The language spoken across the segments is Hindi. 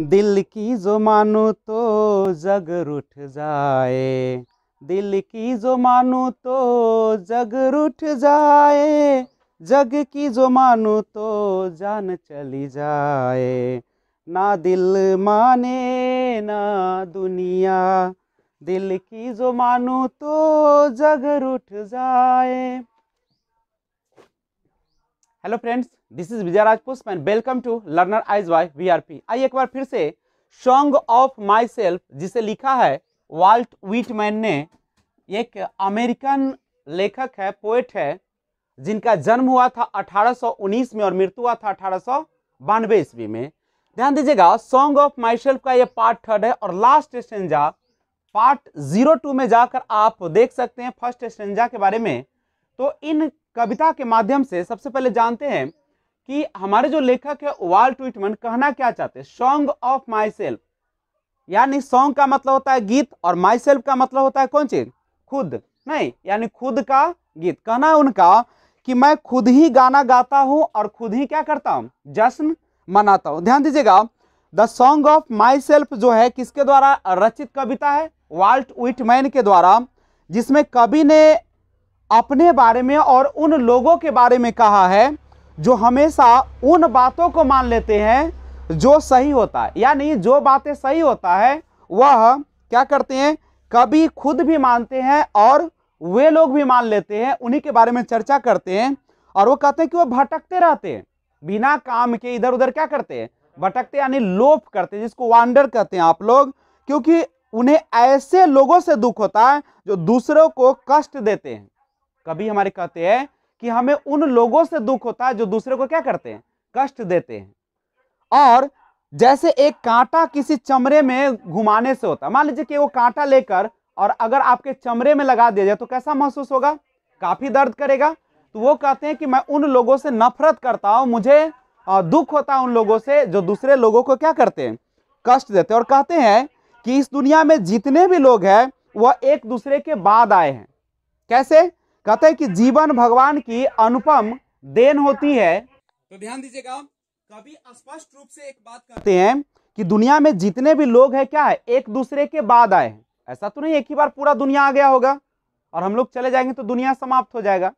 दिल की जो मानो तो जग रुठ जाए दिल की जो मानो तो जग रुठ जाए जग की जो मानो तो जान चली जाए ना दिल माने ना दुनिया दिल की जो मानो तो जग रुठ जाए hello friends this is Vijay Rajpushp and welcome to learner eyes Y V R P I एक बार फिर से सॉन्ग ऑफ माई सेल्फ जिसे लिखा है वाल्ट विटमैन ने एक अमेरिकन लेखक है पोएट है जिनका जन्म हुआ था 1819 में और मृत्यु हुआ था अठारह ईस्वी में ध्यान दीजिएगा सॉन्ग ऑफ माई सेल्फ का ये पार्ट थर्ड है और last stanza part zero two में जाकर आप देख सकते हैं फर्स्ट स्टेंजा के बारे में तो इन कविता के माध्यम से सबसे पहले जानते हैं कि हमारे जो लेखक है वाल ट्विटमन कहना क्या चाहते हैं सॉन्ग ऑफ माई सेल्फ यानी सॉन्ग का मतलब होता है गीत और माई सेल्फ का मतलब होता है कौन चीज खुद नहीं यानी खुद का गीत कहना उनका कि मैं खुद ही गाना गाता हूँ और खुद ही क्या करता हूँ जश्न मनाता हूँ ध्यान दीजिएगा the song of myself जो है किसके द्वारा रचित कविता है वाल्ट विटमैन के द्वारा जिसमें कवि ने अपने बारे में और उन लोगों के बारे में कहा है जो हमेशा उन बातों को मान लेते हैं जो सही होता है यानी जो बातें सही होता है वह क्या करते हैं कभी खुद भी मानते हैं और वे लोग भी मान लेते हैं उन्हीं के बारे में चर्चा करते हैं और वो कहते हैं कि वो भटकते रहते हैं बिना काम के इधर उधर क्या करते हैं भटकते यानी लोप करते हैं जिसको वांडर कहते हैं आप लोग क्योंकि उन्हें ऐसे लोगों से दुख होता है जो दूसरों को कष्ट देते हैं कभी हमारे कहते हैं कि हमें उन लोगों से दुख होता है जो दूसरे को क्या करते हैं कष्ट देते हैं और जैसे एक कांटा किसी चमड़े में घुमाने से होता है मान लीजिए कि वो कांटा लेकर और अगर आपके चमड़े में लगा दिया जाए तो कैसा महसूस होगा काफ़ी दर्द करेगा तो वो कहते हैं कि मैं उन लोगों से नफरत करता हूं मुझे दुख होता है उन लोगों से जो दूसरे लोगों को क्या करते हैं कष्ट देते हैं और कहते हैं कि इस दुनिया में जितने भी लोग हैं वह एक दूसरे के बाद आए हैं कैसे कहते हैं कि जीवन भगवान की अनुपम देन होती है तो ध्यान दीजिएगा कभी स्पष्ट रूप से एक बात करते हैं कि दुनिया में जितने भी लोग हैं क्या है एक दूसरे के बाद आए हैं ऐसा तो नहीं एक ही बार पूरा दुनिया आ गया होगा और हम लोग चले जाएंगे तो दुनिया समाप्त हो जाएगा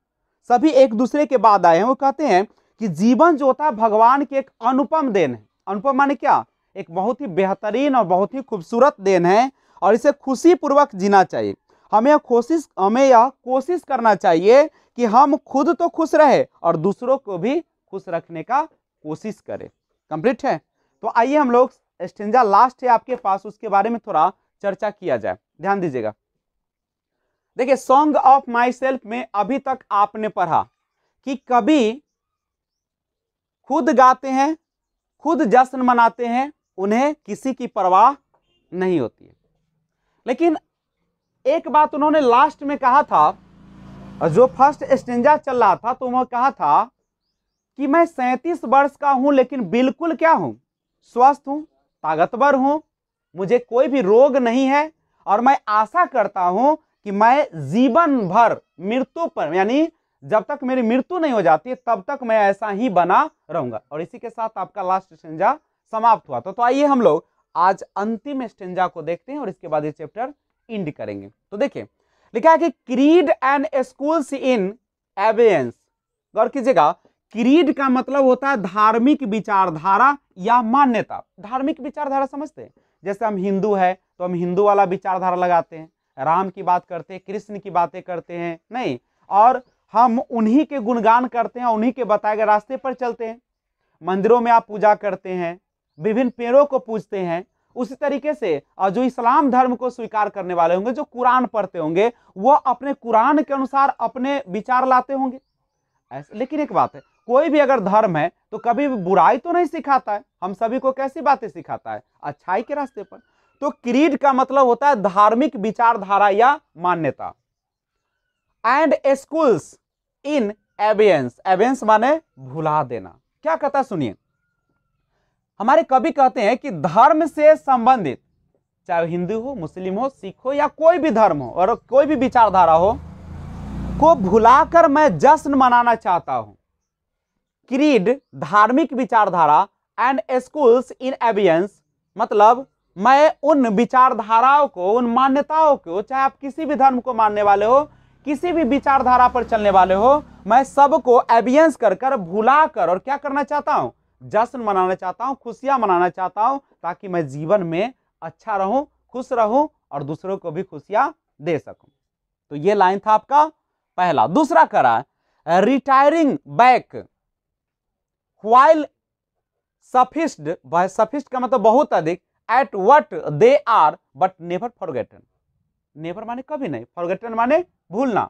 सभी एक दूसरे के बाद आए हैं वो कहते हैं कि जीवन जो होता है भगवान की एक अनुपम देन है अनुपम माने क्या एक बहुत ही बेहतरीन और बहुत ही खूबसूरत देन है और इसे खुशी पूर्वक जीना चाहिए हमें यह कोशिश हमें यह कोशिश करना चाहिए कि हम खुद तो खुश रहे और दूसरों को भी खुश रखने का कोशिश करें कंप्लीट है तो आइए हम लोग स्टेंजा लास्ट है आपके पास उसके बारे में थोड़ा चर्चा किया जाए ध्यान दीजिएगा देखिए सॉन्ग ऑफ माई सेल्फ में अभी तक आपने पढ़ा कि कभी खुद गाते हैं खुद जश्न मनाते हैं उन्हें किसी की परवाह नहीं होती है लेकिन एक बात उन्होंने लास्ट में कहा था जो फर्स्ट स्टेंजा चल रहा था तो उन्होंने कहा था कि मैं सैंतीस वर्ष का हूं लेकिन बिल्कुल क्या हूं स्वस्थ हूं ताकतवर हूं मुझे कोई भी रोग नहीं है और मैं आशा करता हूं कि मैं जीवन भर मृत्यु पर यानी जब तक मेरी मृत्यु नहीं हो जाती तब तक मैं ऐसा ही बना रहूंगा और इसी के साथ आपका लास्ट स्टेंजा समाप्त हुआ तो, तो आइए हम लोग आज अंतिम स्टेंजा को देखते हैं और इसके बाद ये चैप्टर इंड करेंगे तो देखिए लिखा है कि creeds and schools in abeyance गौर कीजिएगा क्रीड का मतलब होता है धार्मिक विचारधारा या मान्यता धार्मिक विचारधारा समझते हैं जैसे हम हिंदू है तो हम हिंदू वाला विचारधारा लगाते हैं राम की बात करते हैं कृष्ण की बातें करते हैं नहीं और हम उन्हीं के गुणगान करते हैं उन्हीं के बताए गए रास्ते पर चलते हैं मंदिरों में आप पूजा करते हैं विभिन्न पेड़ों को पूजते हैं उसी तरीके से जो इस्लाम धर्म को स्वीकार करने वाले होंगे जो कुरान पढ़ते होंगे वो अपने कुरान के अनुसार अपने विचार लाते होंगे ऐसे लेकिन एक बात है कोई भी अगर धर्म है तो कभी भी बुराई तो नहीं सिखाता है हम सभी को कैसी बातें सिखाता है अच्छाई के रास्ते पर तो क्रीड का मतलब होता है धार्मिक विचारधारा या मान्यता एंड स्कूल्स इन एवियंस एवियंस माने भुला देना क्या कहता सुनिए हमारे कवि कहते हैं कि धर्म से संबंधित चाहे हिंदू हो मुस्लिम हो सिख हो या कोई भी धर्म हो और कोई भी विचारधारा हो को भुलाकर मैं जश्न मनाना चाहता हूं क्रीड धार्मिक विचारधारा एंड स्कूल्स इन एवियंस मतलब मैं उन विचारधाराओं को उन मान्यताओं को चाहे आप किसी भी धर्म को मानने वाले हो किसी भी विचारधारा पर चलने वाले हो मैं सबको एवियंस कर कर भुला कर और क्या करना चाहता हूं जश्न मनाना चाहता हूँ खुशियाँ मनाना चाहता हूँ ताकि मैं जीवन में अच्छा रहूँ खुश रहूँ और दूसरों को भी खुशियाँ दे सकूँ तो ये लाइन था आपका पहला दूसरा करा retiring back while surfeited surfeit का मतलब बहुत अधिक at what they are but never forgotten never माने कभी नहीं फॉरगेटन माने भूलना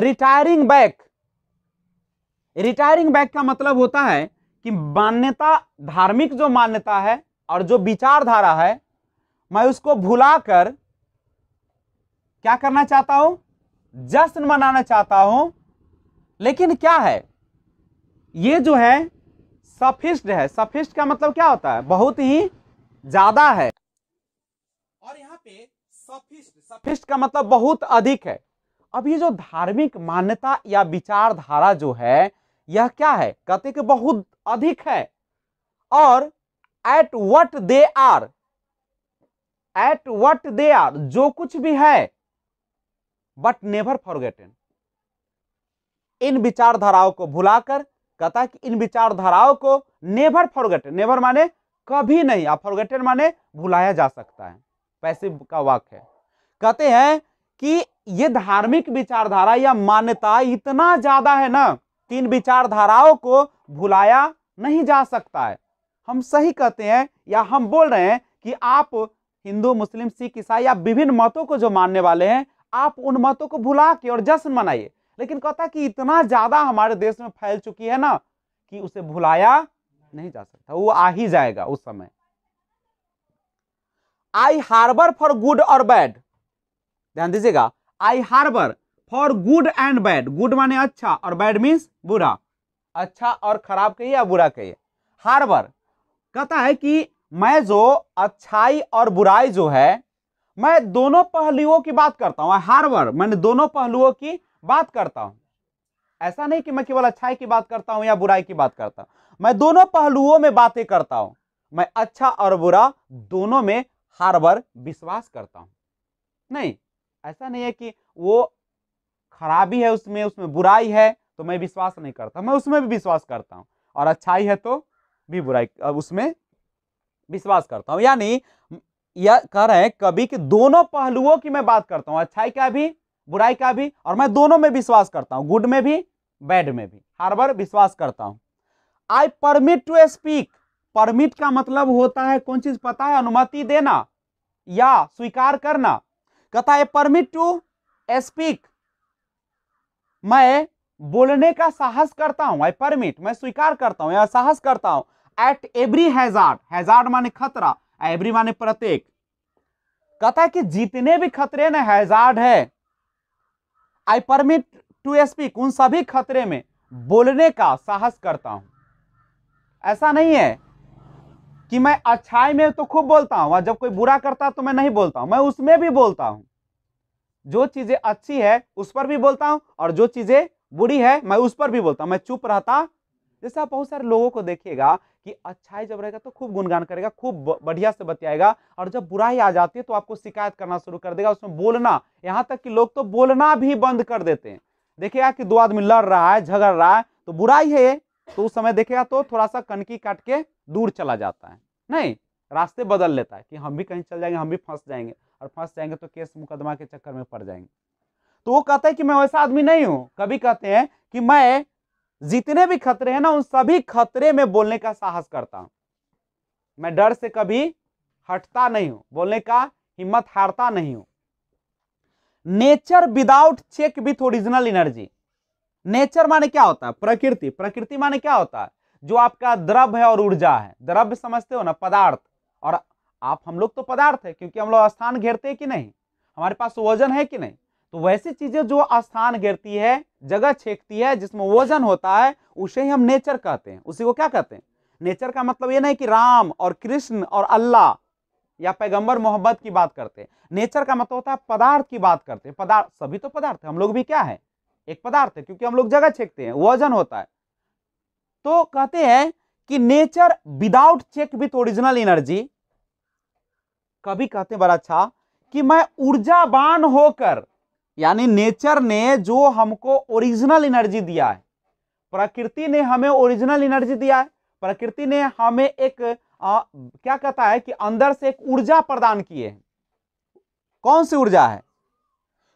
रिटायरिंग बैक रिटायरिंग बैक का मतलब होता है कि मान्यता धार्मिक जो मान्यता है और जो विचारधारा है मैं उसको भुलाकर क्या करना चाहता हूं जश्न मनाना चाहता हूं लेकिन क्या है ये जो है सफिस्ट है सफिस्ट का मतलब क्या होता है बहुत ही ज्यादा है और यहां पे सफिस्ट सफिस्ट का मतलब बहुत अधिक है अब ये जो धार्मिक मान्यता या विचारधारा जो है यह क्या है कहते कि बहुत अधिक है और at what they are at what they are जो कुछ भी है बट नेवर फॉरगेटेन इन विचारधाराओं को भुलाकर कहता है कि इन विचारधाराओं को नेवर फॉरगेटेन नेवर माने कभी नहीं आप फॉरगेटेन माने भुलाया जा सकता है पैसे का वाक्य है कहते हैं कि ये धार्मिक विचारधारा या मान्यता इतना ज्यादा है ना तीन विचारधाराओं को भुलाया नहीं जा सकता है हम सही कहते हैं या हम बोल रहे हैं कि आप हिंदू मुस्लिम सिख ईसाई या विभिन्न मतों को जो मानने वाले हैं आप उन मतों को भुला के और जश्न मनाइए लेकिन कहता कि इतना ज़्यादा हमारे देश में फैल चुकी है ना कि उसे भुलाया नहीं जा सकता वो आ ही जाएगा उस समय आई हार्बर फॉर गुड और बैड ध्यान दीजिएगा I harbour for good and bad good माने अच्छा और बैड मीन्स बुरा अच्छा और खराब कहिए या बुरा कहिए हार्बर कहता है कि मैं जो अच्छाई और बुराई जो है मैं दोनों पहलुओं की बात करता हूँ हार्बर मैंने दोनों पहलुओं की बात करता हूँ ऐसा नहीं कि मैं केवल अच्छाई की बात करता हूँ या बुराई की बात करता हूँ मैं दोनों पहलुओं में बातें करता हूँ मैं अच्छा और बुरा दोनों में हार्बर विश्वास करता हूँ नहीं ऐसा नहीं है कि वो खराबी है उसमें उसमें बुराई है तो मैं विश्वास नहीं करता मैं उसमें भी विश्वास करता हूँ और अच्छाई है तो भी बुराई उसमें विश्वास करता हूँ यानी यह कह रहे हैं कभी कि दोनों पहलुओं की मैं बात करता हूँ अच्छाई का भी बुराई का भी और मैं दोनों में विश्वास करता हूँ गुड में भी बैड में भी हर बार विश्वास करता हूँ I permit to speak permit का मतलब होता है कौन चीज पता है अनुमति देना या स्वीकार करना कहता है परमिट टू स्पीक मैं बोलने का साहस करता हूं आई परमिट मैं स्वीकार करता हूं या साहस करता हूं एट एवरी हैजार्ड हैजार्ड माने खतरा एवरी माने प्रत्येक कहता है कि जितने भी खतरे ना हैजार्ड है आई परमिट टू स्पीक उन सभी खतरे में बोलने का साहस करता हूं ऐसा नहीं है कि मैं अच्छाई में तो खूब बोलता हूं और जब कोई बुरा करता तो मैं नहीं बोलता हूं मैं उसमें भी बोलता हूं जो चीज़ें अच्छी है उस पर भी बोलता हूँ और जो चीज़ें बुरी है मैं उस पर भी बोलता हूँ मैं चुप रहता जैसे आप बहुत सारे लोगों को देखिएगा कि अच्छाई जब रहेगा तो खूब गुणगान करेगा खूब बढ़िया से बतियाएगा और जब बुराई आ जाती है तो आपको शिकायत करना शुरू कर देगा उसमें बोलना यहाँ तक कि लोग तो बोलना भी बंद कर देते हैं देखिएगा कि दो आदमी लड़ रहा है झगड़ रहा है तो बुराई है ये तो उस समय देखेगा तो थोड़ा सा कनकी काट के दूर चला जाता है नहीं रास्ते बदल लेता है कि हम भी कहीं चल जाएंगे हम भी फंस जाएंगे और फंस जाएंगे तो केस मुकदमा के चक्कर में पड़ जाएंगे तो वो कहते हैं कि मैं वैसा आदमी नहीं हूं कभी कहते हैं कि मैं जितने भी खतरे हैं ना उन सभी खतरे में बोलने का साहस करता हूं मैं डर से कभी हटता नहीं हूं बोलने का हिम्मत हारता नहीं हूं nature without check with original energy nature माने क्या होता है प्रकृति प्रकृति माने क्या होता है जो आपका द्रव्य है और ऊर्जा है द्रव्य समझते हो ना पदार्थ और आप हम लोग तो पदार्थ है क्योंकि हम लोग स्थान घेरते हैं कि नहीं हमारे पास वजन है कि नहीं तो वैसी चीजें जो स्थान घेरती है जगह छेकती है जिसमें वजन होता है उसे ही हम नेचर कहते हैं उसी को क्या कहते हैं नेचर का मतलब ये नहीं कि राम और कृष्ण और अल्लाह या पैगंबर मोहब्बत की बात करते हैं नेचर का मतलब होता है पदार्थ की बात करते हैं पदार्थ सभी तो पदार्थ है हम लोग भी क्या है एक पदार्थ है क्योंकि हम लोग जगह छेकते हैं वजन होता है तो कहते हैं कि nature without check with original energy कभी कहते हैं बड़ा अच्छा कि मैं ऊर्जावान होकर यानी नेचर ने जो हमको ओरिजिनल एनर्जी दिया है प्रकृति ने हमें ओरिजिनल एनर्जी दिया है प्रकृति ने हमें एक आ, क्या कहता है कि अंदर से एक ऊर्जा प्रदान किए है कौन सी ऊर्जा है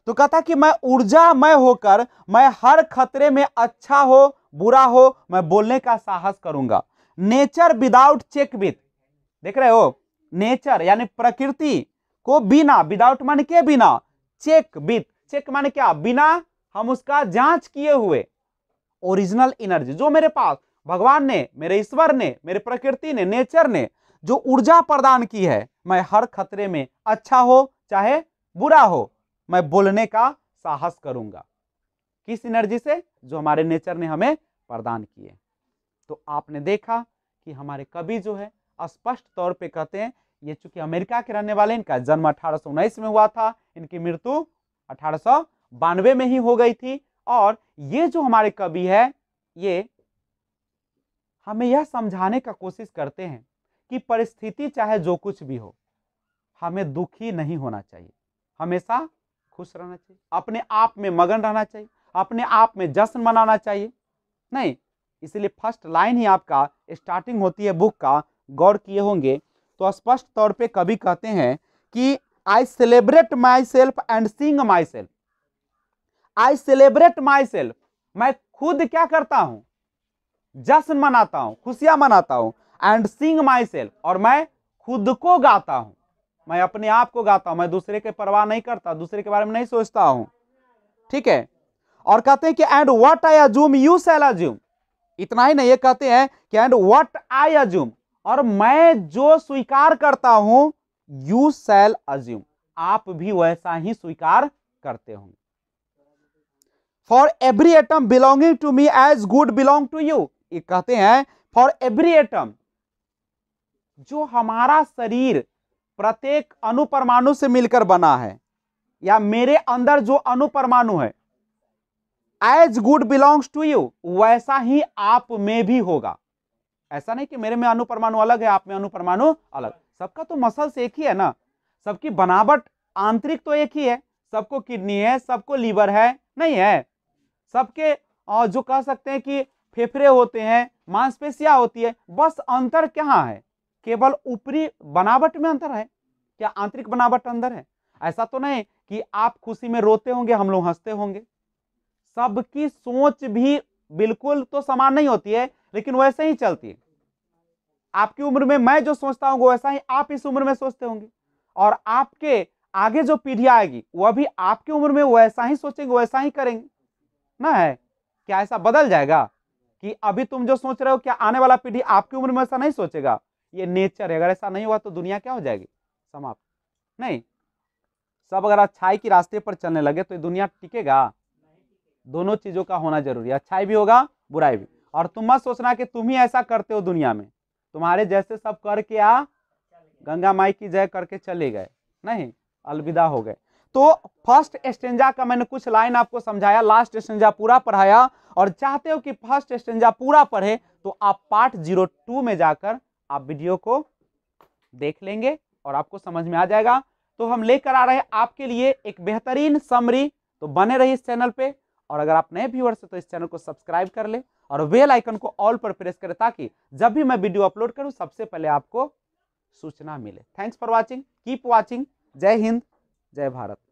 तो कहता कि मैं ऊर्जामय होकर मैं हर खतरे में अच्छा हो बुरा हो मैं बोलने का साहस करूंगा नेचर विदाउट चेक विथ देख रहे हो नेचर यानी प्रकृति को बिना विदाउट मान के बिना चेक विथ चेक मान क्या बिना हम उसका जांच किए हुए ओरिजिनल एनर्जी जो मेरे पास भगवान ने मेरे ईश्वर ने मेरे प्रकृति ने नेचर ने जो ऊर्जा प्रदान की है मैं हर खतरे में अच्छा हो चाहे बुरा हो मैं बोलने का साहस करूंगा किस एनर्जी से जो हमारे नेचर ने हमें प्रदान किए तो आपने देखा कि हमारे कवि जो है स्पष्ट तौर पे कहते हैं ये चूंकि अमेरिका के रहने वाले इनका जन्म अठारह में हुआ था इनकी मृत्यु अठारह में ही हो गई थी और ये जो हमारे कवि है ये हमें यह समझाने का कोशिश करते हैं कि परिस्थिति चाहे जो कुछ भी हो हमें दुखी नहीं होना चाहिए हमेशा खुश रहना चाहिए अपने आप में मगन रहना चाहिए अपने आप में जश्न मनाना चाहिए नहीं इसलिए फर्स्ट लाइन ही आपका स्टार्टिंग होती है बुक का गौर किए होंगे तो स्पष्ट तौर पे कभी कहते हैं कि I celebrate myself and sing myself I celebrate myself मैं खुद क्या करता हूं जश्न मनाता हूं खुशियां मनाता हूं एंड सिंग माई सेल्फ और मैं खुद को गाता हूं मैं अपने आप को गाता हूं मैं दूसरे के परवाह नहीं करता दूसरे के बारे में नहीं सोचता हूं ठीक है और कहते हैं कि and what I assume you shall assume इतना ही नहीं ये कहते हैं कि एंड वट आई अज्यूम और मैं जो स्वीकार करता हूं यू सेल अज्यूम आप भी वैसा ही स्वीकार करते होंगे for every atom belonging to me as good belong to you ये कहते हैं फॉर एवरी एटम जो हमारा शरीर प्रत्येक अनुपरमाणु से मिलकर बना है या मेरे अंदर जो अनुपरमाणु है as good belongs to you वैसा ही आप में भी होगा ऐसा नहीं कि मेरे में अनु परमाणु अलग है आप में अनु परमाणु अलग सबका तो मसल्स एक ही है ना सबकी बनावट आंतरिक तो एक ही है सबको किडनी है सबको लीवर है नहीं है सबके जो कह सकते हैं कि फेफड़े होते हैं मांसपेशियां होती है बस अंतर क्या है केवल ऊपरी बनावट में अंतर है क्या आंतरिक बनावट अंदर है ऐसा तो नहीं कि आप खुशी में रोते होंगे हम लोग हंसते होंगे सबकी सोच भी बिल्कुल तो समान नहीं होती है लेकिन वैसे ही चलती है आपकी उम्र में मैं जो सोचता हूँ वैसा ही आप इस उम्र में सोचते होंगे और आपके आगे जो पीढ़ी आएगी वह भी आपकी उम्र में वैसा ही सोचेंगे वैसा ही करेंगे ना है क्या ऐसा बदल जाएगा कि अभी तुम जो सोच रहे हो क्या आने वाला पीढ़ी आपकी उम्र में ऐसा नहीं सोचेगा ये नेचर है अगर ऐसा नहीं हुआ तो दुनिया क्या हो जाएगी समाप्त नहीं सब अगर अच्छाई की रास्ते पर चलने लगे तो ये दुनिया टिकेगा दोनों चीज़ों का होना जरूरी है अच्छाई भी होगा बुराई भी और तुम मत सोचना कि तुम ही ऐसा करते हो दुनिया में तुम्हारे जैसे सब करके आ गंगा माई की जय करके चले गए नहीं अलविदा हो गए तो फर्स्ट स्टेंजा का मैंने कुछ लाइन आपको समझाया लास्ट स्टेंजा पूरा पढ़ाया और चाहते हो कि फर्स्ट स्टेंजा पूरा पढ़े तो आप पार्ट जीरो टू में जाकर आप वीडियो को देख लेंगे और आपको समझ में आ जाएगा तो हम लेकर आ रहे हैं आपके लिए एक बेहतरीन समरी तो बने रहिए इस चैनल पर और अगर आप नए व्यूअर्स हैं तो इस चैनल को सब्सक्राइब कर लें और वेल आइकन को ऑल पर प्रेस करें ताकि जब भी मैं वीडियो अपलोड करूँ सबसे पहले आपको सूचना मिले thanks for watching keep watching जय हिंद जय भारत